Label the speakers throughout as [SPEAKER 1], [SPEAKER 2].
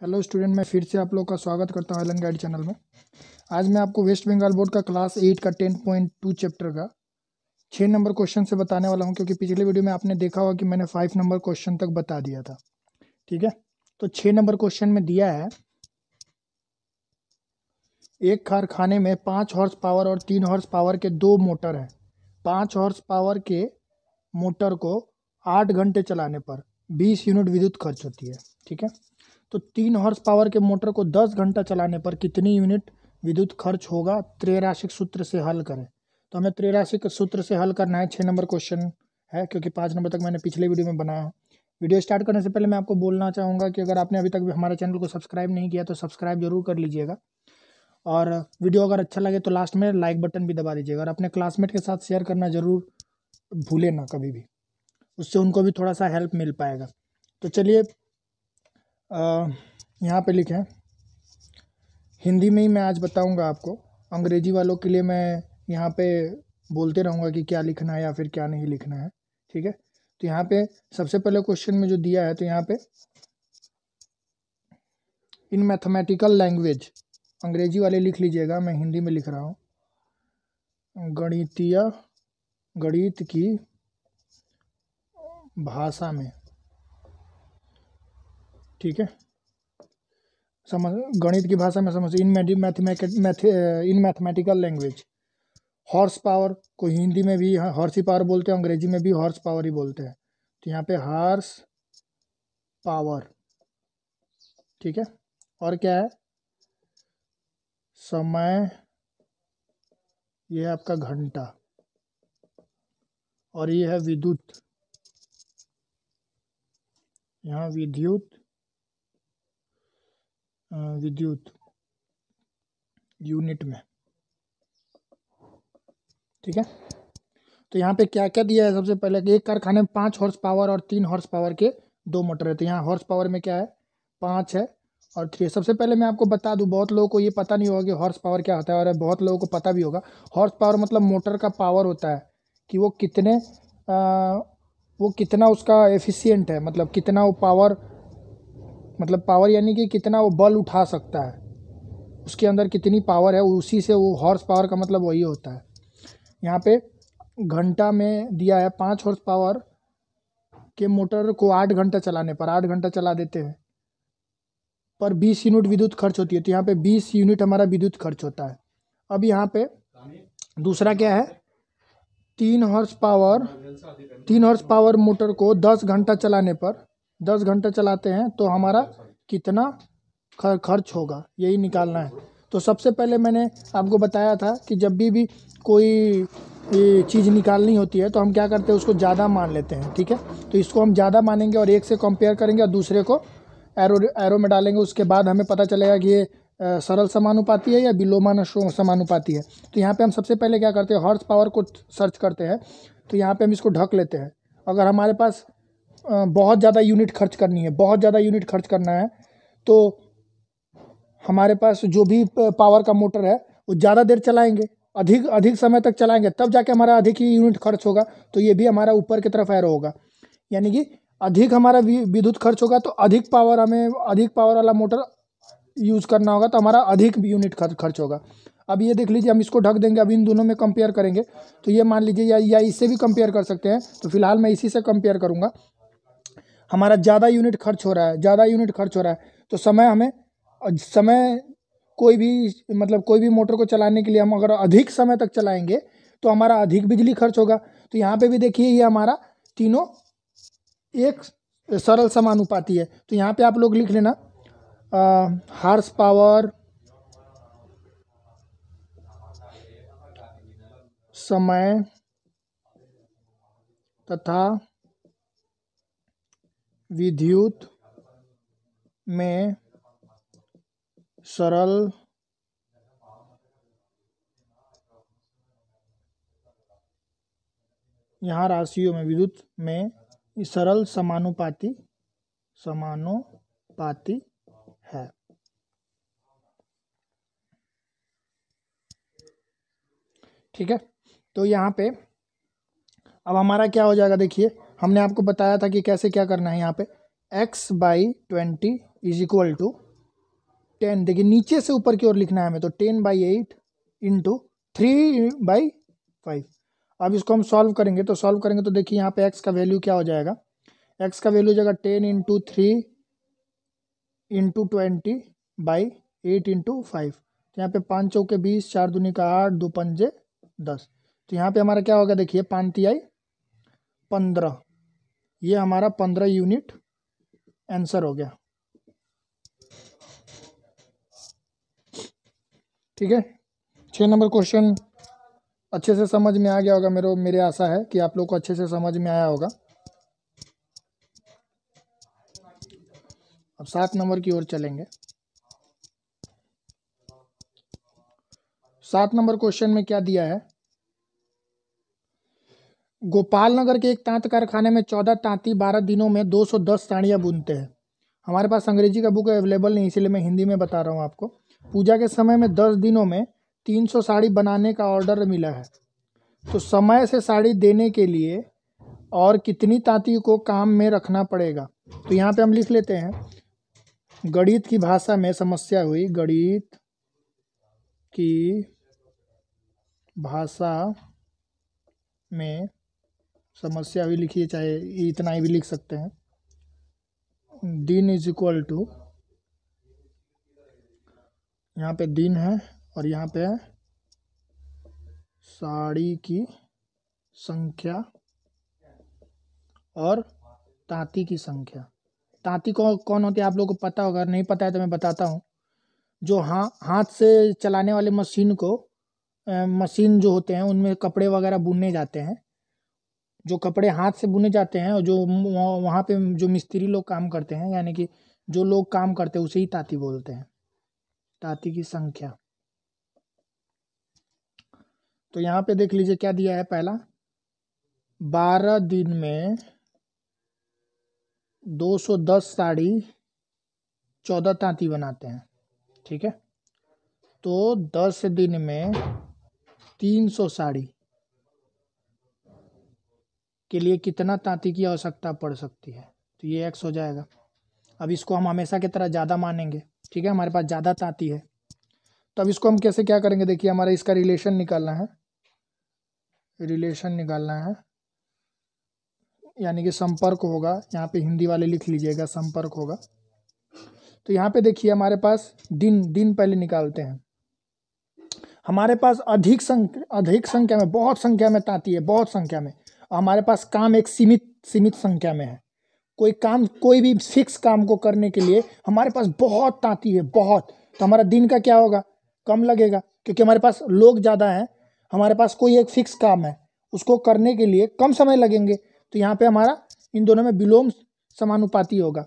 [SPEAKER 1] hello student मैं फिर से आप लोग का स्वागत करता हूँ एलन गाइड चैनल में आज मैं आपको वेस्ट बंगाल बोर्ड का क्लास एट का टेन पॉइंट टू चैप्टर का छः नंबर क्वेश्चन से बताने वाला हूँ क्योंकि पिछले वीडियो में आपने देखा होगा कि मैंने फाइव नंबर क्वेश्चन तक बता दिया था ठीक है तो छः नंबर क्वेश्चन में दिया है एक कारखाने में पाँच हॉर्स पावर और तीन हॉर्स पावर के दो मोटर हैं पाँच हॉर्स पावर के मोटर को आठ घंटे चलाने पर बीस यूनिट विद्युत खर्च होती है ठीक है तो तीन हॉर्स पावर के मोटर को दस घंटा चलाने पर कितनी यूनिट विद्युत खर्च होगा त्रैराशिक सूत्र से हल करें तो हमें त्रैराशिक सूत्र से हल करना है छः नंबर क्वेश्चन है क्योंकि पाँच नंबर तक मैंने पिछले वीडियो में बनाया है वीडियो स्टार्ट करने से पहले मैं आपको बोलना चाहूँगा कि अगर आपने अभी तक भी हमारे चैनल को सब्सक्राइब नहीं किया तो सब्सक्राइब जरूर कर लीजिएगा और वीडियो अगर अच्छा लगे तो लास्ट में लाइक बटन भी दबा दीजिएगा और अपने क्लासमेट के साथ शेयर करना ज़रूर भूले ना कभी भी उससे उनको भी थोड़ा सा हेल्प मिल पाएगा तो चलिए यहाँ पे लिखें हिंदी में ही मैं आज बताऊँगा आपको अंग्रेजी वालों के लिए मैं यहाँ पे बोलते रहूँगा कि क्या लिखना है या फिर क्या नहीं लिखना है ठीक है तो यहाँ पे सबसे पहले क्वेश्चन में जो दिया है तो यहाँ पे इन मैथमेटिकल लैंग्वेज अंग्रेजी वाले लिख लीजिएगा मैं हिंदी में लिख रहा हूँ गणितीय गणित की भाषा में ठीक है समझ गणित की भाषा में समझ in in mathematical language horse power को हिंदी में भी हॉर्स ही पावर बोलते हैं अंग्रेजी में भी हॉर्स पावर ही बोलते हैं तो यहाँ पे हॉर्स पावर ठीक है और क्या है समय ये है आपका घंटा और ये है विद्युत यहाँ विद्युत विद्युत यूनिट में ठीक है तो यहाँ पे क्या क्या दिया है सबसे पहले एक कारखाने में पांच हॉर्स पावर और तीन हॉर्स पावर के दो मोटर है तो यहाँ हॉर्स पावर में क्या है पांच है और थ्री सबसे पहले मैं आपको बता दूं बहुत लोगों को ये पता नहीं होगा कि हॉर्स पावर क्या होता है और बहुत लोगों को पता भी होगा हॉर्स पावर मतलब मोटर का पावर होता है कि वो कितने वो कितना उसका एफिशिएंट है मतलब कितना वो पावर मतलब पावर यानी कि कितना वो बल उठा सकता है उसके अंदर कितनी पावर है उसी से वो हॉर्स पावर का मतलब वही होता है यहाँ पे घंटा में दिया है पाँच हॉर्स पावर के मोटर को आठ घंटा चलाने पर आठ घंटा चला देते हैं पर बीस यूनिट विद्युत खर्च होती है तो यहाँ पे बीस यूनिट हमारा विद्युत खर्च होता है अब यहाँ पे दूसरा क्या है तीन हॉर्स पावर तीन हॉर्स पावर मोटर को दस घंटा चलाने पर दस घंटा चलाते हैं तो हमारा कितना खर्च होगा यही निकालना है तो सबसे पहले मैंने आपको बताया था कि जब भी भी कोई चीज़ निकालनी होती है तो हम क्या करते हैं उसको ज़्यादा मान लेते हैं ठीक है तो इसको हम ज़्यादा मानेंगे और एक से कंपेयर करेंगे और दूसरे को एरो एरो में डालेंगे उसके बाद हमें पता चलेगा कि ये सरल समानुपाती है या विलोमान समानुपाती है तो यहाँ पे हम सबसे पहले क्या करते हैं हॉर्स पावर को सर्च करते हैं तो यहाँ पे हम इसको ढक लेते हैं अगर हमारे पास बहुत ज़्यादा यूनिट खर्च करनी है बहुत ज़्यादा यूनिट खर्च करना है तो हमारे पास जो भी पावर का मोटर है वो ज़्यादा देर चलाएँगे अधिक अधिक समय तक चलाएंगे तब जाके हमारा अधिक ही यूनिट खर्च होगा तो ये भी हमारा ऊपर की तरफ एरो होगा यानी कि अधिक हमारा विद्युत खर्च होगा तो अधिक पावर हमें अधिक पावर वाला मोटर यूज़ करना होगा तो हमारा अधिक यूनिट खर्च होगा अब ये देख लीजिए हम इसको ढक देंगे अब इन दोनों में कंपेयर करेंगे तो ये मान लीजिए या या इससे भी कंपेयर कर सकते हैं तो फिलहाल मैं इसी से कंपेयर करूँगा हमारा ज़्यादा यूनिट खर्च हो रहा है ज़्यादा यूनिट खर्च हो रहा है तो समय हमें समय कोई भी मतलब कोई भी मोटर को चलाने के लिए हम अगर अधिक समय तक चलाएँगे तो हमारा अधिक बिजली खर्च होगा तो यहाँ पर भी देखिए ये हमारा तीनों एक सरल समानुपाती है तो यहाँ पर आप लोग लिख लेना हार्स पावर समय तथा विद्युत में सरल यहाँ राशियों में विद्युत में सरल समानुपाती समानुपाती है ठीक है तो यहाँ पे अब हमारा क्या हो जाएगा देखिए हमने आपको बताया था कि कैसे क्या करना है यहाँ पे x by twenty is equal to ten देखिए नीचे से ऊपर की ओर लिखना है हमें तो ten by eight into three by five अब इसको हम सॉल्व करेंगे तो सॉल्व करेंगे तो देखिए यहाँ पे x का वैल्यू क्या हो जाएगा x का वैल्यू हो जाएगा ten into three into twenty by eight into five तो यहाँ पे पाँच चौके बीस चार दुनिया का आठ दो पंजे दस तो यहाँ पे हमारा क्या होगा देखिए पाँच आई पंद्रह ये हमारा पंद्रह यूनिट आंसर हो गया ठीक है छः नंबर क्वेश्चन अच्छे से समझ में आ गया होगा मेरे मेरे आशा है कि आप लोग को अच्छे से समझ में आया होगा अब सात नंबर की ओर चलेंगे सात नंबर क्वेश्चन में क्या दिया है गोपाल नगर के एक तांत कारखाने में चौदह तांती बारह दिनों में दो सौ दस साड़ियाँ बुनते हैं हमारे पास अंग्रेजी का बुक अवेलेबल नहीं इसलिए मैं हिंदी में बता रहा हूँ आपको पूजा के समय में दस दिनों में तीन सौ साड़ी बनाने का ऑर्डर मिला है तो समय से साड़ी देने के लिए और कितनी तांती को काम में रखना पड़ेगा तो यहाँ पे हम लिख लेते हैं गणित की भाषा में समस्या हुई गणित की भाषा में समस्या हुई लिखिए चाहे इतना ही भी लिख सकते हैं दिन इज इक्वल टू यहाँ पे दिन है और यहाँ पे साड़ी की संख्या और ताती की संख्या ताँती कौन कौन होती है आप लोगों को पता होगा नहीं पता है तो मैं बताता हूँ जो हाँ हाथ से चलाने वाले मशीन को मशीन जो होते हैं उनमें कपड़े वगैरह बुने जाते हैं जो कपड़े हाथ से बुने जाते हैं और जो वहाँ पे जो मिस्त्री लोग काम करते हैं यानी कि जो लोग काम करते हैं उसे ही ताती बोलते हैं ताती की संख्या तो यहाँ पे देख लीजिए क्या दिया है पहला बारह दिन में दो सौ दस साड़ी चौदह तांती बनाते हैं ठीक है तो दस दिन में तीन सौ साड़ी के लिए कितना तांती की आवश्यकता पड़ सकती है तो ये एक्स हो जाएगा अब इसको हम हमेशा की तरह ज़्यादा मानेंगे ठीक है हमारे पास ज़्यादा तांती है तो अब इसको हम कैसे क्या करेंगे देखिए हमारा इसका रिलेशन निकालना है रिलेशन निकालना है यानी कि संपर्क होगा यहाँ पे हिंदी वाले लिख लीजिएगा संपर्क होगा तो यहाँ पे देखिए हमारे पास दिन दिन पहले निकालते हैं हमारे पास अधिक संख्या अधिक संख्या में बहुत संख्या में ताती है बहुत संख्या में हमारे पास काम एक सीमित सीमित संख्या में है कोई काम कोई भी फिक्स काम को करने के लिए हमारे पास बहुत ताती है बहुत तो हमारा दिन का क्या होगा कम लगेगा क्योंकि हमारे पास लोग ज़्यादा हैं हमारे पास कोई एक फिक्स काम है उसको करने के लिए कम समय लगेंगे तो यहाँ पे हमारा इन दोनों में विलोम समानुपाती होगा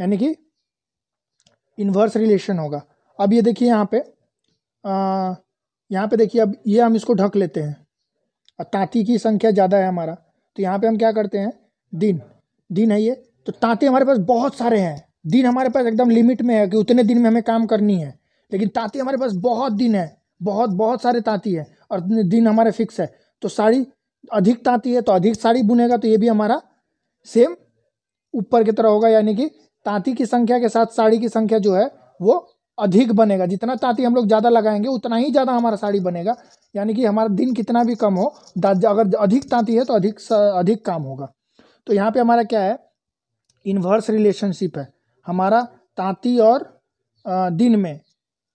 [SPEAKER 1] यानी कि इन्वर्स रिलेशन होगा अब ये देखिए यहाँ पे आ, यहाँ पे देखिए अब ये हम इसको ढक लेते हैं और तांती की संख्या ज़्यादा है हमारा तो यहाँ पे हम क्या करते हैं दिन दिन है ये तो तांते हमारे पास बहुत सारे हैं दिन हमारे पास एकदम लिमिट में है कि उतने दिन में हमें काम करनी है लेकिन तांती हमारे पास बहुत दिन है बहुत बहुत सारे तांती है और दिन हमारे फिक्स है तो सारी अधिक ताँती है तो अधिक साड़ी बुनेगा तो ये भी हमारा सेम ऊपर की तरह होगा यानी कि ताँती की संख्या के साथ साड़ी की संख्या जो है वो अधिक बनेगा जितना ताँती हम लोग ज़्यादा लगाएंगे उतना ही ज़्यादा हमारा साड़ी बनेगा यानी कि हमारा दिन कितना भी कम हो अगर अधिक ताँती है तो अधिक अधिक काम होगा तो यहाँ पे हमारा क्या है इन्वर्स रिलेशनशिप है हमारा ताँती और दिन में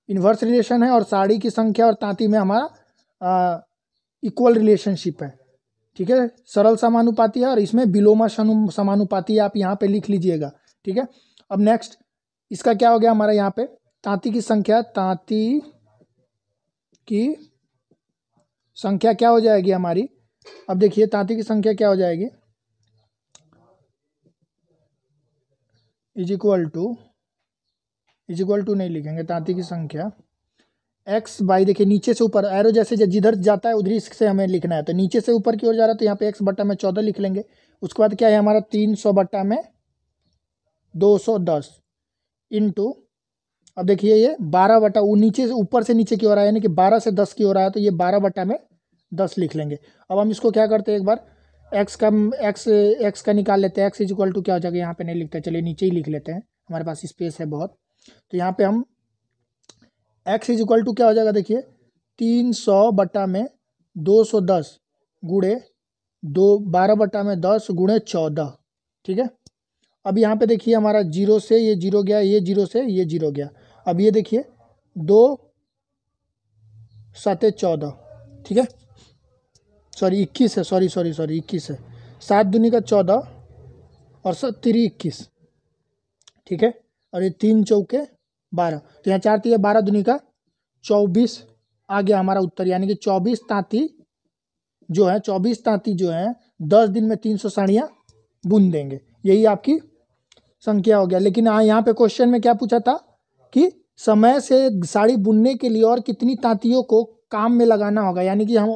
[SPEAKER 1] इन्वर्स रिलेशन है और साड़ी की संख्या और ताँती में हमारा इक्वल रिलेशनशिप है ठीक है सरल समानुपाती है और इसमें विलोमा समानुपाती आप यहाँ पे लिख लीजिएगा ठीक है अब नेक्स्ट इसका क्या हो गया हमारा यहाँ पे तांती की संख्या तांती की संख्या क्या हो जाएगी हमारी अब देखिए तांती की संख्या क्या हो जाएगी is equal to is equal to नहीं लिखेंगे तांती की संख्या एक्स बाई देखिए नीचे से ऊपर एरो जैसे जिधर जाता है उधर से हमें लिखना है तो नीचे से ऊपर की ओर जा रहा है तो यहाँ पे एक्स बट्टा में चौदह लिख लेंगे उसके बाद क्या है हमारा तीन सौ बट्टा में दो सौ दस इंटू अब देखिए ये बारह बटा वो नीचे से ऊपर से नीचे की ओर आया यानी कि बारह से दस की ओर आया तो ये बारह बट्टा में दस लिख लेंगे अब हम इसको क्या करते हैं एक बार एक्स का एक्स एक्स का निकाल लेते हैं एक्स इज इक्वल टू क्या हो जाएगा यहाँ पे नहीं लिखते चलिए नीचे ही लिख लेते हैं हमारे पास स्पेस है बहुत तो यहाँ पे हम एक्स इज इक्वल टू क्या हो जाएगा देखिए तीन सौ बट्टा में दो सौ दस गुड़े दो बारह बट्टा में दस गुड़े चौदह ठीक है अब यहाँ पे देखिए हमारा जीरो से ये जीरो गया ये जीरो से ये जीरो गया अब ये देखिए दो सात चौदह ठीक है सॉरी इक्कीस है सॉरी सॉरी सॉरी इक्कीस है सात दुनी का चौदह और सत्तरी इक्कीस ठीक है और ये तीन चौके बारह तो यहाँ चार तीय बारह दुनिया का चौबीस आ गया हमारा उत्तर यानी कि चौबीस तांती जो है चौबीस तांती जो है दस दिन में तीन सौ साड़ियाँ बुन देंगे यही आपकी संख्या हो गया लेकिन हाँ यहाँ पे क्वेश्चन में क्या पूछा था कि समय से साड़ी बुनने के लिए और कितनी तांतियों को काम में लगाना होगा यानी कि हम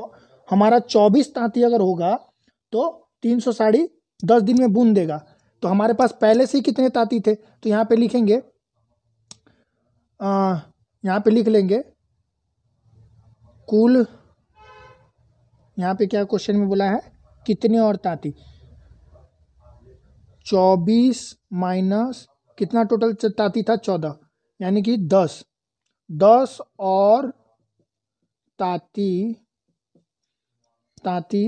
[SPEAKER 1] हमारा चौबीस तांती अगर होगा तो तीन सौ साड़ी दस दिन में बुन देगा तो हमारे पास पहले से ही कितने तांती थे तो यहाँ पे लिखेंगे यहाँ पे लिख लेंगे कुल यहाँ पे क्या क्वेश्चन में बोला है कितने और ताती चौबीस माइनस कितना टोटल ताती था चौदह यानी कि दस दस और ताती ताती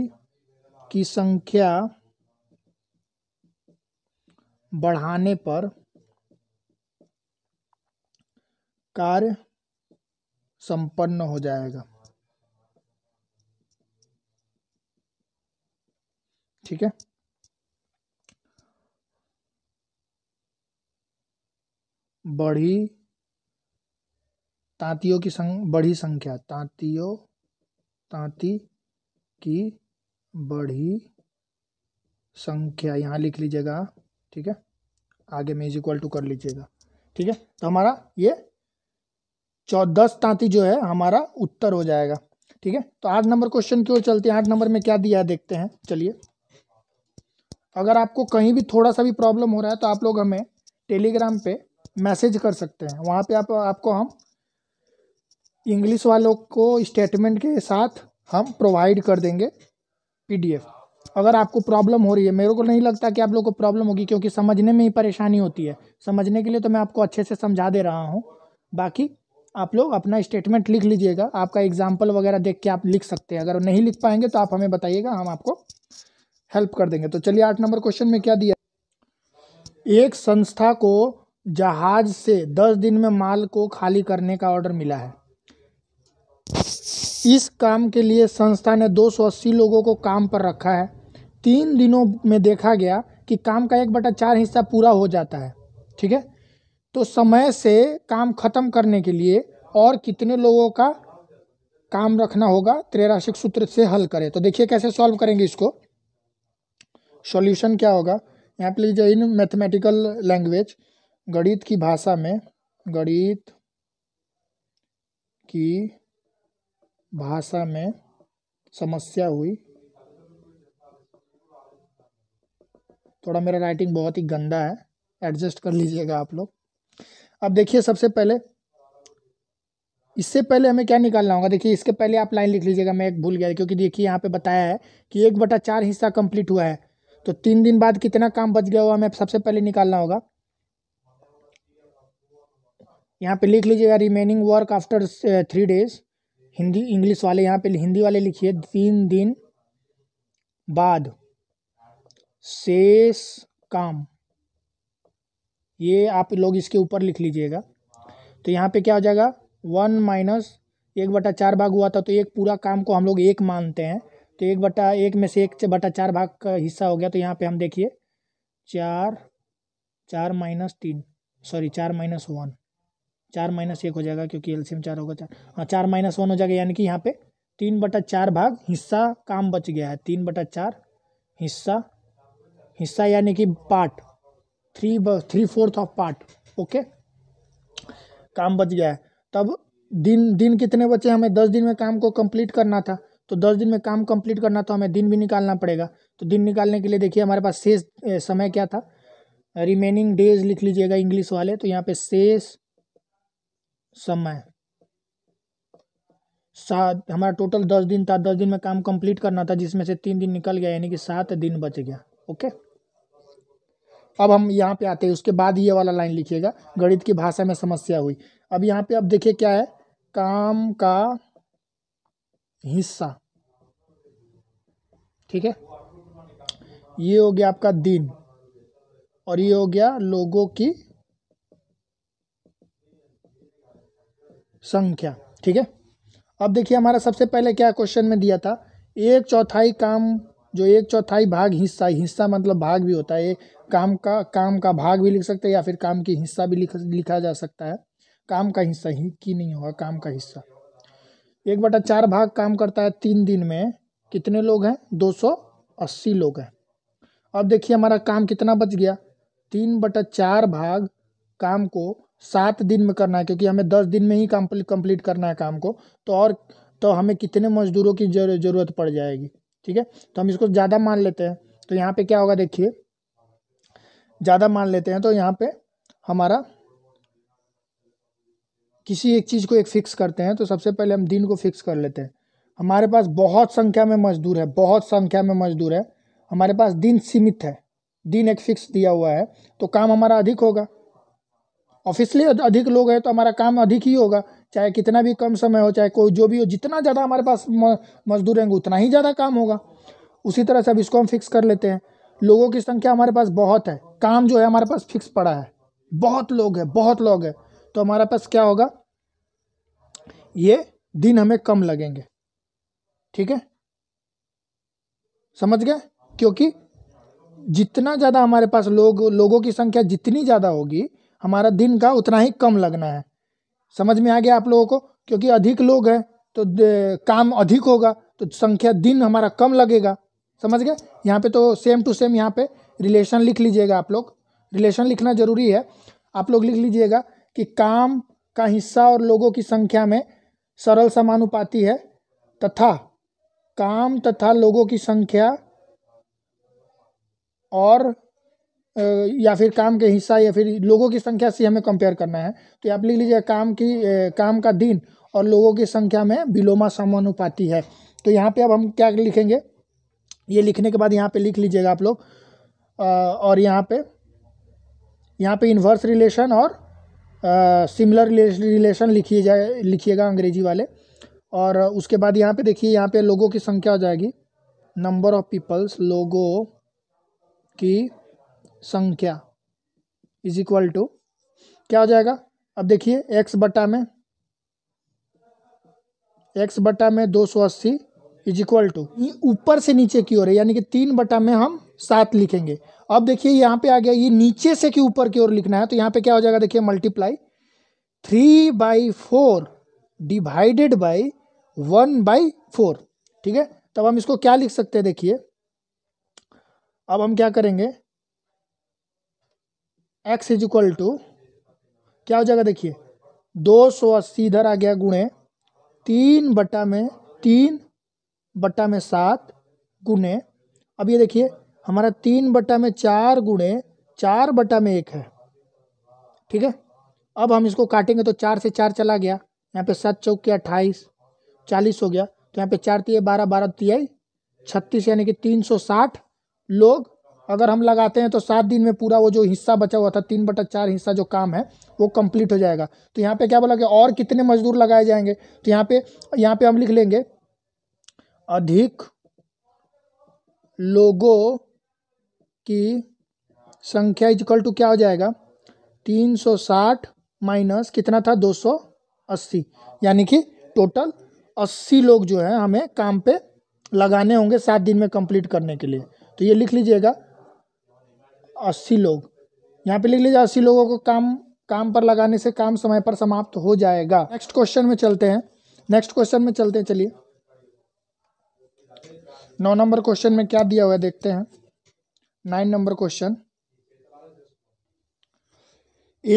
[SPEAKER 1] की संख्या बढ़ाने पर कार्य संपन्न हो जाएगा ठीक है बढ़ी तांतियों की संग बढ़ी संख्या तांतियों तांती की बढ़ी संख्या यहां लिख लीजिएगा ठीक है आगे में इज इक्वल टू कर लीजिएगा ठीक है तो हमारा ये दस तांती जो है हमारा उत्तर हो जाएगा ठीक है तो आठ नंबर क्वेश्चन की ओर चलते हैं आठ नंबर में क्या दिया है देखते हैं चलिए अगर आपको कहीं भी थोड़ा सा भी प्रॉब्लम हो रहा है तो आप लोग हमें टेलीग्राम पे मैसेज कर सकते हैं वहाँ पे आप आपको हम इंग्लिश वालों को स्टेटमेंट के साथ हम प्रोवाइड कर देंगे पीडीएफ अगर आपको प्रॉब्लम हो रही है मेरे को नहीं लगता कि आप लोग को प्रॉब्लम होगी क्योंकि समझने में ही परेशानी होती है समझने के लिए तो मैं आपको अच्छे से समझा दे रहा हूँ बाकी आप लोग अपना स्टेटमेंट लिख लीजिएगा आपका एग्जाम्पल वगैरह देख के आप लिख सकते हैं अगर नहीं लिख पाएंगे तो आप हमें बताइएगा हम आपको हेल्प कर देंगे तो चलिए आठ नंबर क्वेश्चन में क्या दिया एक संस्था को जहाज से दस दिन में माल को खाली करने का ऑर्डर मिला है इस काम के लिए संस्था ने 280 लोगों को काम पर रखा है तीन दिनों में देखा गया कि काम का एक बटा चार हिस्सा पूरा हो जाता है ठीक है तो समय से काम ख़त्म करने के लिए और कितने लोगों का काम रखना होगा त्रैराशिक सूत्र से हल करें तो देखिए कैसे सॉल्व करेंगे इसको सॉल्यूशन क्या होगा यहाँ पे लीजिए इन मैथमेटिकल लैंग्वेज गणित की भाषा में गणित की भाषा में समस्या हुई थोड़ा मेरा राइटिंग बहुत ही गंदा है एडजस्ट कर लीजिएगा आप लोग अब देखिए सबसे पहले इससे पहले हमें क्या निकालना होगा देखिए इसके पहले आप लाइन लिख लीजिएगा मैं एक भूल गया क्योंकि देखिए यहाँ पे बताया है कि एक बटा चार हिस्सा कंप्लीट हुआ है तो तीन दिन बाद कितना काम बच गया हुआ हमें सबसे पहले निकालना होगा यहाँ पे लिख लीजिएगा remaining work after three days Hindi English वाले यहाँ पे हिंदी वाले लिखिए तीन दिन बाद शेष काम ये आप लोग इसके ऊपर लिख लीजिएगा तो यहाँ पे क्या हो जाएगा वन माइनस एक बटा चार भाग हुआ था तो एक पूरा काम को हम लोग एक मानते हैं तो एक बटा एक में से एक बटा चार भाग का हिस्सा हो गया तो यहाँ पे हम देखिए चार चार माइनस तीन सॉरी चार माइनस वन चार माइनस एक हो जाएगा क्योंकि एलसीएम चार होगा चार हाँ चार माइनस वन हो जाएगा यानी कि यहाँ पे तीन बटा चार भाग हिस्सा काम बच गया है तीन बटा चार हिस्सा हिस्सा यानी कि part three three fourth of part okay काम बच गया है तब दिन दिन कितने बचे हमें दस दिन में काम को कंप्लीट करना था तो दस दिन में काम कंप्लीट करना तो हमें दिन भी निकालना पड़ेगा तो दिन निकालने के लिए देखिए हमारे पास शेष समय क्या था रिमेनिंग डेज लिख लीजिएगा इंग्लिश वाले तो यहाँ पे शेष समय सात हमारा टोटल दस दिन था दस दिन में काम कंप्लीट करना था जिसमें से तीन दिन निकल गया यानी कि सात दिन बच गया ओके अब हम यहाँ पे आते हैं उसके बाद ये वाला लाइन लिखिएगा गणित की भाषा में समस्या हुई अब यहाँ पे अब देखिए क्या है काम का हिस्सा ठीक है ये हो गया आपका दिन और ये हो गया लोगों की संख्या ठीक है अब देखिए हमारा सबसे पहले क्या क्वेश्चन में दिया था एक चौथाई काम जो एक चौथाई भाग हिस्सा हिस्सा मतलब भाग भी होता है काम का काम का भाग भी लिख सकते हैं या फिर काम की हिस्सा भी लिख लिखा जा सकता है काम का हिस्सा ही की नहीं होगा काम का हिस्सा एक बटा चार भाग काम करता है तीन दिन में कितने लोग हैं दो सौ अस्सी लोग हैं अब देखिए हमारा काम कितना बच गया तीन बटा चार भाग काम को सात दिन में करना है क्योंकि हमें दस दिन में ही काम कंप्लीट करना है काम को तो और तो हमें कितने मजदूरों की जरूरत पड़ जाएगी ठीक है तो हम इसको ज़्यादा मान लेते हैं तो यहाँ पे क्या होगा देखिए ज़्यादा मान लेते हैं तो यहाँ पे हमारा किसी एक चीज़ को एक फिक्स करते हैं तो सबसे पहले हम दिन को फिक्स कर लेते हैं हमारे पास बहुत संख्या में मजदूर है बहुत संख्या में मजदूर है हमारे पास दिन सीमित है दिन एक फिक्स दिया हुआ है तो काम हमारा अधिक होगा ऑफिसली अधिक लोग हैं तो हमारा काम अधिक ही होगा चाहे कितना भी कम समय हो चाहे कोई जो भी हो जितना ज़्यादा हमारे पास मजदूर रहेंगे उतना ही ज़्यादा काम होगा उसी तरह से अब इसको हम फिक्स कर लेते हैं लोगों की संख्या हमारे पास बहुत है काम जो है हमारे पास फिक्स पड़ा है बहुत लोग है बहुत लोग है तो हमारे पास क्या होगा ये दिन हमें कम लगेंगे ठीक है समझ गए क्योंकि जितना ज़्यादा हमारे पास लोग लोगों की संख्या जितनी ज़्यादा होगी हमारा दिन का उतना ही कम लगना है समझ में आ गया आप लोगों को क्योंकि अधिक लोग हैं तो काम अधिक होगा तो संख्या दिन हमारा कम लगेगा समझ गए यहाँ पे तो सेम टू सेम यहाँ पे रिलेशन लिख लीजिएगा आप लोग रिलेशन लिखना जरूरी है आप लोग लिख लीजिएगा कि काम का हिस्सा और लोगों की संख्या में सरल समानुपाती है तथा काम तथा लोगों की संख्या और या फिर काम के हिस्सा या फिर लोगों की संख्या से हमें कंपेयर करना है तो आप लिख लीजिए काम की काम का दिन और लोगों की संख्या में विलोमा समानुपाती है तो यहाँ पे अब हम क्या लिखेंगे ये लिखने के बाद यहाँ पे लिख लीजिएगा आप लोग और यहाँ पे यहाँ पे इन्वर्स रिलेशन और सिमिलर रिलेशन लिखिए जाए लिखिएगा अंग्रेजी वाले और उसके बाद यहाँ पे देखिए यहाँ पे लोगों की संख्या हो जाएगी नंबर ऑफ पीपल्स लोगों की संख्या इज इक्वल टू क्या हो जाएगा अब देखिए एक्स बटा में एक्स बटा में दो सौ अस्सी इज इक्वल टू ऊपर से नीचे की ओर है यानी कि तीन बटा में हम सात लिखेंगे अब देखिए यहाँ पे आ गया ये नीचे से कि ऊपर की ओर लिखना है तो यहाँ पे क्या हो जाएगा देखिए multiply three by four divided by one by four ठीक है तब हम इसको क्या लिख सकते हैं देखिए अब हम क्या करेंगे एक्स इज इक्वल टू क्या हो जाएगा देखिए दो सौ अस्सी इधर आ गया गुणे तीन बटा में तीन बट्टा में सात गुणे अब ये देखिए हमारा तीन बट्टा में चार गुणे चार बट्टा में एक है ठीक है अब हम इसको काटेंगे तो चार से चार चला गया यहाँ पे सात चौक के अट्ठाईस चालीस हो गया तो यहाँ पे चार तीय बारह बारह तीय छत्तीस यानी कि तीन सौ साठ लोग अगर हम लगाते हैं तो सात दिन में पूरा वो जो हिस्सा बचा हुआ था तीन बटा चार हिस्सा जो काम है वो कंप्लीट हो जाएगा तो यहाँ पे क्या बोला कि और कितने मजदूर लगाए जाएंगे तो यहाँ पे यहाँ पे हम लिख लेंगे अधिक लोगों की संख्या इजकल टू क्या हो जाएगा तीन सौ साठ माइनस कितना था दो सौ अस्सी यानी कि टोटल अस्सी लोग जो है हमें काम पे लगाने होंगे सात दिन में कंप्लीट करने के लिए तो ये लिख लीजिएगा अस्सी लोग यहाँ पे लिख लीजिए अस्सी लोगों को काम काम पर लगाने से काम समय पर समाप्त हो जाएगा नेक्स्ट क्वेश्चन में चलते हैं नेक्स्ट क्वेश्चन में चलते हैं चलिए नौ नंबर क्वेश्चन में क्या दिया हुआ है देखते हैं नाइन नंबर क्वेश्चन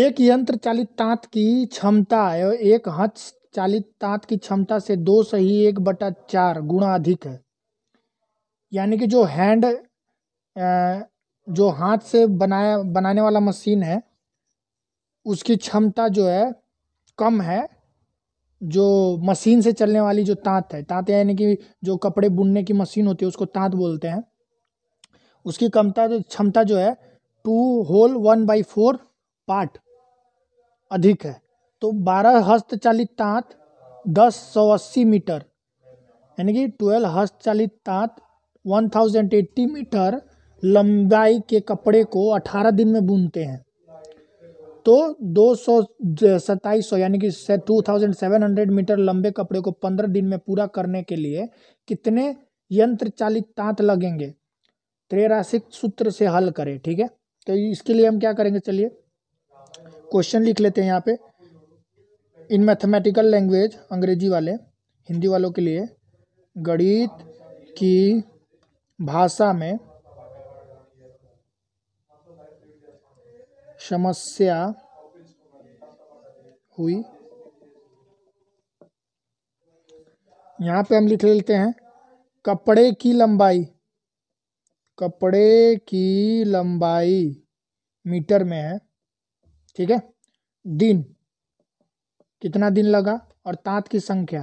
[SPEAKER 1] एक यंत्र चालित तांत की क्षमता एवं एक हस्त चालित तांत की क्षमता से दो सही एक बटा चार गुणा अधिक है यानी कि जो हैंड जो हाथ से बनाया बनाने वाला मशीन है उसकी क्षमता जो है कम है जो मशीन से चलने वाली जो ताँत है तांत यानी कि जो कपड़े बुनने की मशीन होती है उसको ताँत बोलते हैं उसकी क्षमता क्षमता जो है two whole one by four part अधिक है तो बारह हस्तचालित ताँत दस सौ अस्सी मीटर यानी कि ट्वेल्व हस्तचालित ताँत वन थाउजेंड एट्टी मीटर लंबाई के कपड़े को अठारह दिन में बुनते हैं तो दो सौ सत्ताईस सौ यानी कि two thousand seven hundred meter लंबे कपड़े को पंद्रह दिन में पूरा करने के लिए कितने यंत्र चालित तांत लगेंगे त्रैराशिक सूत्र से हल करें ठीक है तो इसके लिए हम क्या करेंगे चलिए क्वेश्चन लिख लेते हैं यहाँ पे इन मैथमेटिकल लैंग्वेज अंग्रेजी वाले हिंदी वालों के लिए गणित की भाषा में समस्या हुई यहाँ पे हम लिख लेते हैं कपड़े की लंबाई कपड़े की लंबाई मीटर में है ठीक है दिन कितना दिन लगा और तांत की संख्या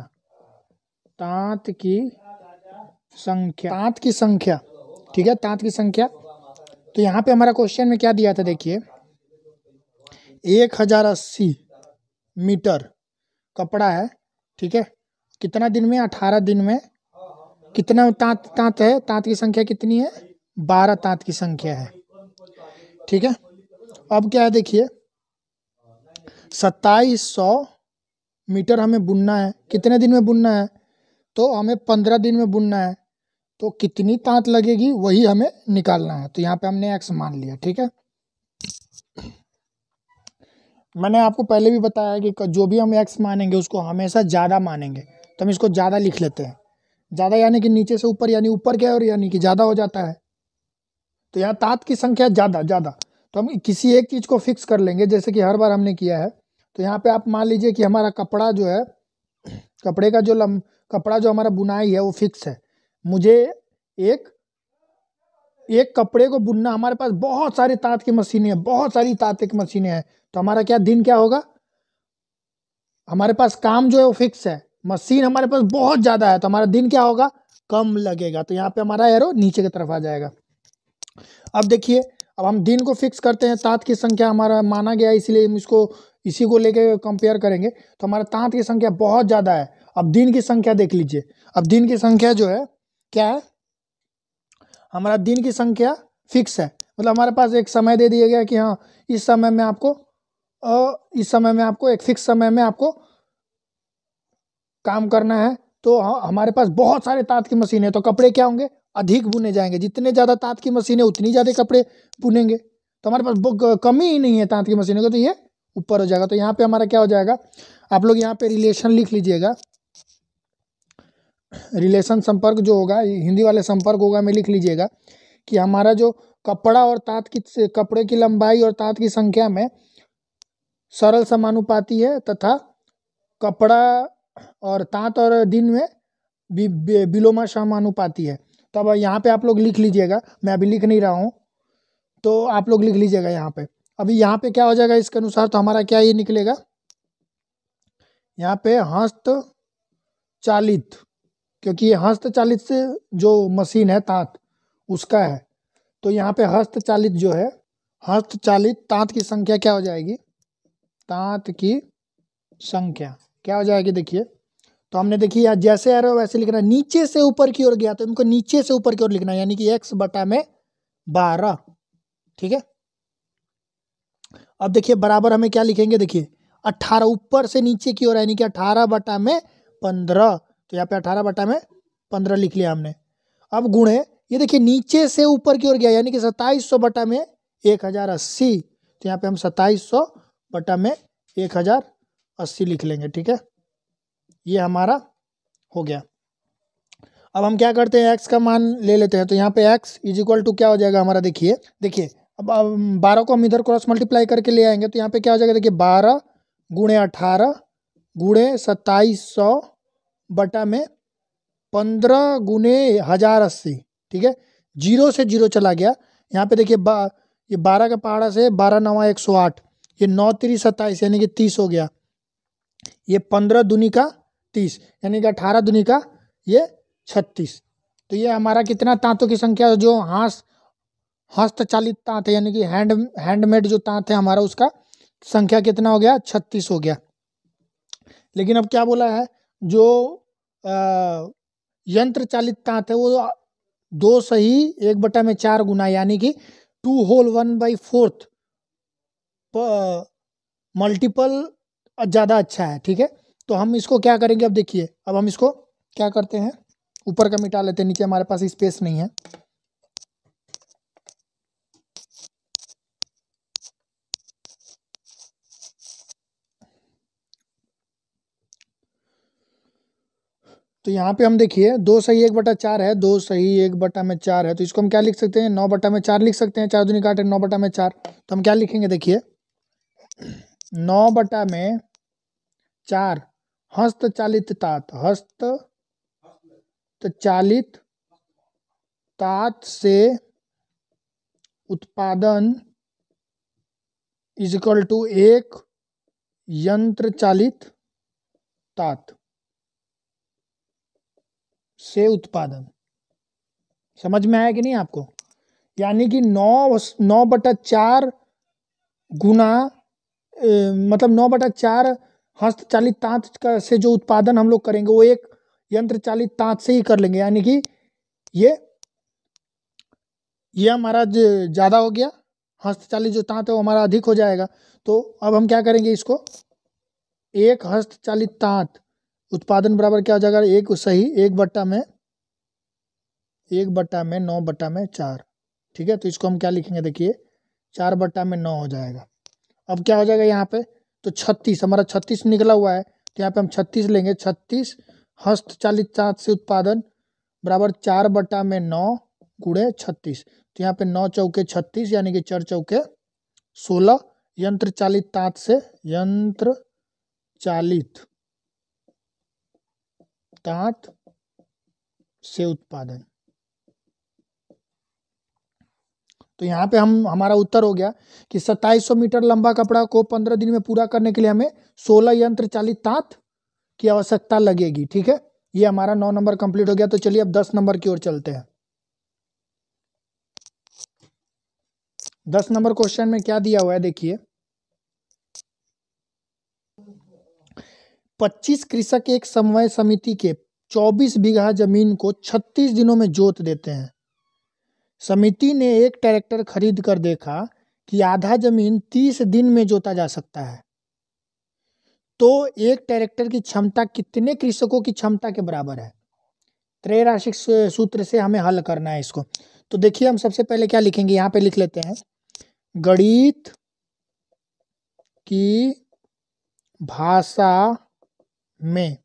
[SPEAKER 1] तांत की संख्या तांत की संख्या ठीक है तांत की संख्या तो यहाँ पे हमारा क्वेश्चन में क्या दिया था देखिए एक हज़ार अस्सी मीटर कपड़ा है ठीक है कितना दिन में अठारह दिन में कितना तांत तांत है तांत की संख्या कितनी है बारह तांत की संख्या है ठीक है अब क्या है देखिए सत्ताईस सौ मीटर हमें बुनना है कितने दिन में बुनना है तो हमें पंद्रह दिन में बुनना है तो कितनी तांत लगेगी वही हमें निकालना है तो यहाँ पे हमने एक्स मान लिया ठीक है मैंने आपको पहले भी बताया कि जो भी हम एक्स मानेंगे उसको हमेशा ज़्यादा मानेंगे तो हम इसको ज़्यादा लिख लेते हैं ज़्यादा यानी कि नीचे से ऊपर यानी ऊपर गया और यानी कि ज़्यादा हो जाता है तो यहाँ तात की संख्या ज़्यादा ज़्यादा तो हम किसी एक चीज़ को फिक्स कर लेंगे जैसे कि हर बार हमने किया है तो यहाँ पे आप मान लीजिए कि हमारा कपड़ा जो है कपड़े का जो लम कपड़ा जो हमारा बुनाई है वो फिक्स है मुझे एक एक कपड़े को बुनना हमारे पास बहुत सारी तात की मशीनें हैं बहुत सारी तांत की मशीनें हैं तो हमारा क्या दिन क्या होगा हमारे पास काम जो है वो फिक्स है मशीन हमारे पास बहुत ज़्यादा है तो हमारा दिन क्या होगा कम लगेगा तो यहाँ पे हमारा एरो नीचे की तरफ आ जाएगा अब देखिए अब हम दिन को फिक्स करते हैं तांत की संख्या हमारा माना गया इसलिए हम इसको इसी को लेके कंपेयर करेंगे तो हमारा तांत की संख्या बहुत ज़्यादा है अब दिन की संख्या देख लीजिए अब दिन की संख्या जो है क्या है हमारा दिन की संख्या फिक्स है मतलब हमारे पास एक समय दे दिया गया कि हाँ इस समय में आपको इस समय में आपको एक फिक्स समय में आपको काम करना है तो हमारे पास बहुत सारे तात की मशीनें तो कपड़े क्या होंगे अधिक बुने जाएंगे जितने ज़्यादा तात की मशीनें उतनी ज़्यादा कपड़े बुनेंगे तो हमारे पास कमी ही नहीं है तात की मशीनों का तो ये ऊपर हो जाएगा तो यहाँ पे हमारा क्या हो जाएगा आप लोग यहाँ पे रिलेशन लिख लीजिएगा रिलेशन संपर्क जो होगा हिंदी वाले संपर्क होगा मैं लिख लीजिएगा कि हमारा जो कपड़ा और तात की कपड़े की लंबाई और तात की संख्या में सरल समानुपाती है तथा कपड़ा और तांत और दिन में विलोमा समानुपाती है तो अब यहाँ पे आप लोग लिख लीजिएगा मैं अभी लिख नहीं रहा हूँ तो आप लोग लिख लीजिएगा यहाँ पे अभी यहाँ पे क्या हो जाएगा इसके अनुसार तो हमारा क्या ये निकलेगा यहाँ पे हस्त चालित क्योंकि ये हस्त चालित से जो मशीन है तांत उसका है तो यहाँ पे हस्त चालित जो है हस्त चालित तांत की संख्या क्या हो जाएगी तांत की संख्या क्या हो जाएगी देखिए तो हमने देखिए जैसे आ रहे हो वैसे लिखना नीचे से ऊपर की ओर गया तो इनको नीचे से ऊपर की ओर लिखना यानी कि x बटा में बारह ठीक है अब देखिए बराबर हमें क्या लिखेंगे देखिए अट्ठारह ऊपर से नीचे की ओर यानी कि अठारह बटा में पंद्रह तो यहाँ पे अठारह बटा में पंद्रह लिख लिया हमने अब है ये देखिए नीचे से ऊपर की ओर गया यानी कि सत्ताईस सौ बटा में एक हज़ार अस्सी तो यहाँ पे हम सत्ताईस सौ बटा में एक हज़ार अस्सी लिख लेंगे ठीक है ये हमारा हो गया अब हम क्या करते हैं एक्स का मान ले लेते हैं तो यहाँ पे एक्स इज इक्वल टू क्या हो जाएगा हमारा देखिए देखिए अब बारह को हम इधर क्रॉस मल्टीप्लाई करके ले आएंगे तो यहाँ पे क्या हो जाएगा देखिए बारह गुणे अठारह गुणे सत्ताईस सौ बटा में पंद्रह गुणे हज़ार अस्सी ठीक है जीरो से जीरो चला गया यहाँ पे देखिए बा ये बारह का पहाड़ा से बारह नवा एक सौ आठ ये नौ त्री सत्ताईस यानी कि तीस हो गया ये पंद्रह दुनी का तीस यानी कि अठारह दुनी का ये छत्तीस तो ये हमारा कितना तांतों की संख्या जो हाथ हस्तचालित तांत है यानी कि हैंड हैंडमेड जो तांत है हमारा उसका संख्या कितना हो गया छत्तीस हो गया लेकिन अब क्या बोला है जो आ, यंत्र चालित तांत है वो दो सही एक बटा में चार गुना यानी कि two whole one by fourth multiple ज़्यादा अच्छा है ठीक है तो हम इसको क्या करेंगे अब देखिए अब हम इसको क्या करते हैं ऊपर का मिटा लेते हैं नीचे हमारे पास स्पेस नहीं है तो यहाँ पे हम देखिए दो सही एक बटा चार है दो सही एक बटा में चार है तो इसको हम क्या लिख सकते हैं नौ बटा में चार लिख सकते हैं चार दुनिया काट नौ बटा में चार तो हम क्या लिखेंगे देखिए नौ बटा में चार हस्तचालित तात हस्त चालित तात से उत्पादन इजकल टू एक यंत्र चालित तात से उत्पादन समझ में आया कि नहीं आपको यानी कि नौ नौ बटा चार गुना मतलब नौ बटा चार हस्तचालित तांत का से जो उत्पादन हम लोग करेंगे वो एक यंत्र चालित तांत से ही कर लेंगे यानी कि ये ये हमारा ज़्यादा हो गया हस्तचालित जो तांत है वो हमारा अधिक हो जाएगा तो अब हम क्या करेंगे इसको एक हस्तचालित तांत उत्पादन बराबर क्या हो जाएगा एक सही एक बट्टा में एक बट्टा में नौ बट्टा में चार ठीक है तो इसको हम क्या लिखेंगे देखिए चार बट्टा में नौ हो जाएगा अब क्या हो जाएगा यहाँ पे तो छत्तीस हमारा छत्तीस निकला हुआ है तो यहाँ पे हम छत्तीस लेंगे छत्तीस हस्तचालित चाँच से उत्पादन बराबर चार बटा में नौ गुड़े छत्तीस तो यहाँ पे नौ चौके छत्तीस यानी कि चार चौके सोलह यंत्र चालित तांत से यंत्र चालित तांत से उत्पादन तो यहाँ पे हम हमारा उत्तर हो गया कि 2700 मीटर लंबा कपड़ा को 15 दिन में पूरा करने के लिए हमें 16 यंत्र चालित तांत की आवश्यकता लगेगी ठीक है ये हमारा नौ नंबर कंप्लीट हो गया तो चलिए अब दस नंबर की ओर चलते हैं दस नंबर क्वेश्चन में क्या दिया हुआ है देखिए पच्चीस कृषक एक समवाय समिति के चौबीस बीघा जमीन को छत्तीस दिनों में जोत देते हैं समिति ने एक ट्रैक्टर खरीद कर देखा कि आधा जमीन तीस दिन में जोता जा सकता है तो एक ट्रैक्टर की क्षमता कितने कृषकों की क्षमता के बराबर है त्रैराशिक सूत्र से हमें हल करना है इसको तो देखिए हम सबसे पहले क्या लिखेंगे यहां पे लिख लेते हैं गणित की भाषा में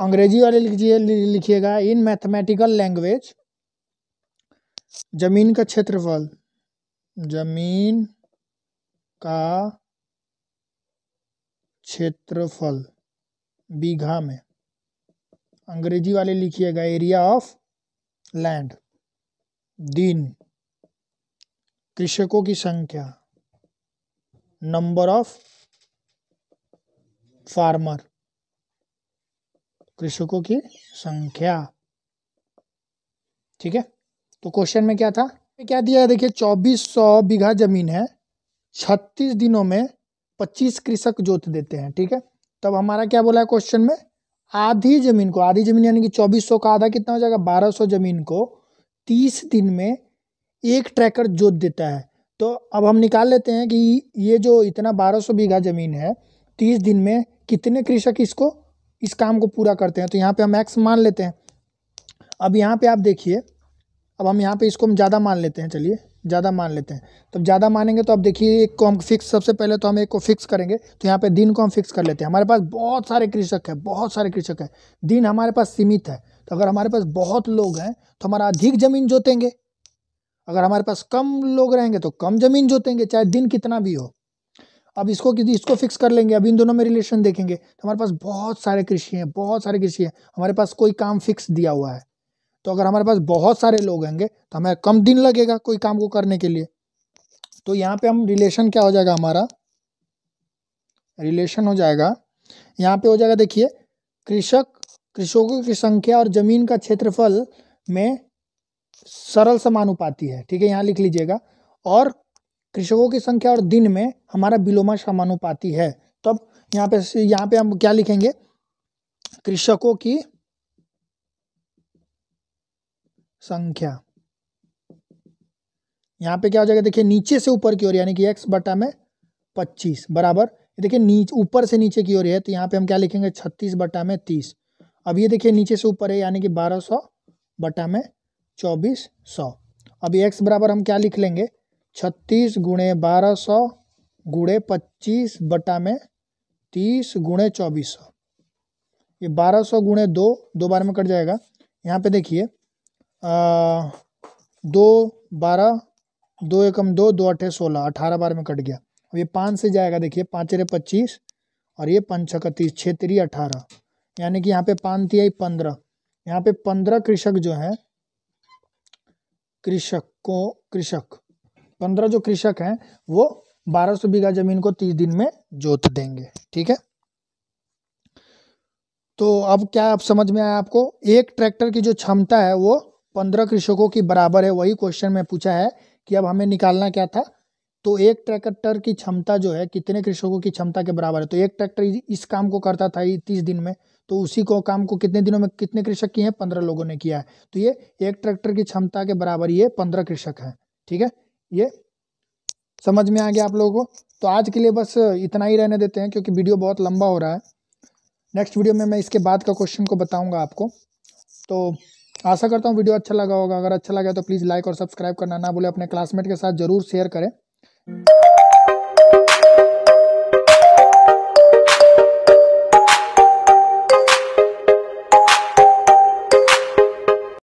[SPEAKER 1] अंग्रेजी वाले लिखिए लिखिएगा इन मैथमेटिकल लैंग्वेज जमीन का क्षेत्रफल जमीन का क्षेत्रफल बीघा में अंग्रेजी वाले लिखिएगा एरिया ऑफ लैंड दिन कृषकों की संख्या नंबर ऑफ फार्मर कृषकों की संख्या ठीक है तो क्वेश्चन में क्या था क्या दिया है देखिए चौबीस सौ बीघा जमीन है छत्तीस दिनों में पच्चीस कृषक जोत देते हैं ठीक है तब हमारा क्या बोला है क्वेश्चन में आधी जमीन को आधी जमीन यानी कि चौबीस सौ का आधा कितना हो जाएगा बारह सौ जमीन को तीस दिन में एक ट्रैकर जोत देता है तो अब हम निकाल लेते हैं कि ये जो इतना बारह सौ बीघा जमीन है तीस दिन में कितने कृषक इसको इस काम को पूरा करते हैं तो यहाँ पे हम एक्स मान लेते हैं अब यहाँ पे आप देखिए अब हम यहाँ पे इसको हम ज़्यादा मान लेते हैं चलिए ज़्यादा मान लेते हैं तब तो ज़्यादा मानेंगे तो अब देखिए एक को हम फिक्स सबसे पहले तो हम एक को फिक्स करेंगे तो यहाँ पे दिन को हम फिक्स कर लेते हैं हमारे पास बहुत सारे कृषक हैं बहुत सारे कृषक हैं दिन हमारे पास सीमित है तो अगर हमारे पास बहुत लोग हैं तो हमारा अधिक ज़मीन जोतेंगे अगर हमारे पास कम लोग रहेंगे तो कम ज़मीन जोतेंगे चाहे दिन कितना भी हो अब इसको इसको फिक्स कर लेंगे अब इन दोनों में रिलेशन देखेंगे तो हमारे पास बहुत सारे कृषि हैं बहुत सारे कृषि हैं हमारे पास कोई काम फिक्स दिया हुआ है तो अगर हमारे पास बहुत सारे लोग होंगे तो हमें कम दिन लगेगा कोई काम को करने के लिए तो यहाँ पे हम रिलेशन क्या हो जाएगा हमारा रिलेशन हो जाएगा यहाँ पे हो जाएगा देखिए कृषक कृषकों की संख्या और जमीन का क्षेत्रफल में सरल समानुपाती है ठीक है यहाँ लिख लीजिएगा और कृषकों की संख्या और दिन में हमारा विलोमा समानुपाती है तो अब यहाँ पे यहाँ पे हम क्या लिखेंगे कृषकों की संख्या यहाँ पे क्या हो जाएगा देखिए नीचे से ऊपर की ओर यानी कि एक्स बटा में पच्चीस बराबर देखिए नीचे ऊपर से नीचे की ओर है तो यहाँ पे हम क्या लिखेंगे छत्तीस बटा में तीस अब ये देखिए नीचे से ऊपर है यानी कि बारह सौ बटा में चौबीस सौ अब एक्स बराबर हम क्या लिख लेंगे छत्तीस गुणे बारह सौ गुणे पच्चीस बटा में तीस गुणे चौबीस सौ ये बारह सौ गुणे दो दो बार में कट जाएगा यहाँ पे देखिए दो बारह दो एकम दो दो अठे सोलह अठारह बार में कट गया अब ये पाँच से जाएगा देखिए पाँच रे पच्चीस और ये पंच छत्तीस छः त्री अठारह यानी कि यहाँ पे पाँच थी आई पंद्रह यहाँ पे पंद्रह कृषक जो हैं कृषक को कृषक पंद्रह जो कृषक हैं वो बारह सौ बीघा जमीन को तीस दिन में जोत देंगे ठीक है तो अब क्या आप समझ में आया आपको एक ट्रैक्टर की जो क्षमता है वो पंद्रह कृषकों की बराबर है वही क्वेश्चन में पूछा है कि अब हमें निकालना क्या था तो एक ट्रैक्टर की क्षमता जो है कितने कृषकों की क्षमता के बराबर है तो एक ट्रैक्टर इस काम को करता था तीस दिन में तो उसी को काम को कितने दिनों में कितने कृषक किए हैं पंद्रह लोगों ने किया है तो ये एक ट्रैक्टर की क्षमता के बराबर ये पंद्रह कृषक हैं ठीक है ये समझ में आ गया आप लोगों को तो आज के लिए बस इतना ही रहने देते हैं क्योंकि वीडियो बहुत लंबा हो रहा है नेक्स्ट वीडियो में मैं इसके बाद का क्वेश्चन को बताऊंगा आपको तो आशा करता हूँ वीडियो अच्छा लगा होगा अगर अच्छा लगा तो प्लीज़ लाइक और सब्सक्राइब करना ना बोले अपने क्लासमेट के साथ ज़रूर शेयर करें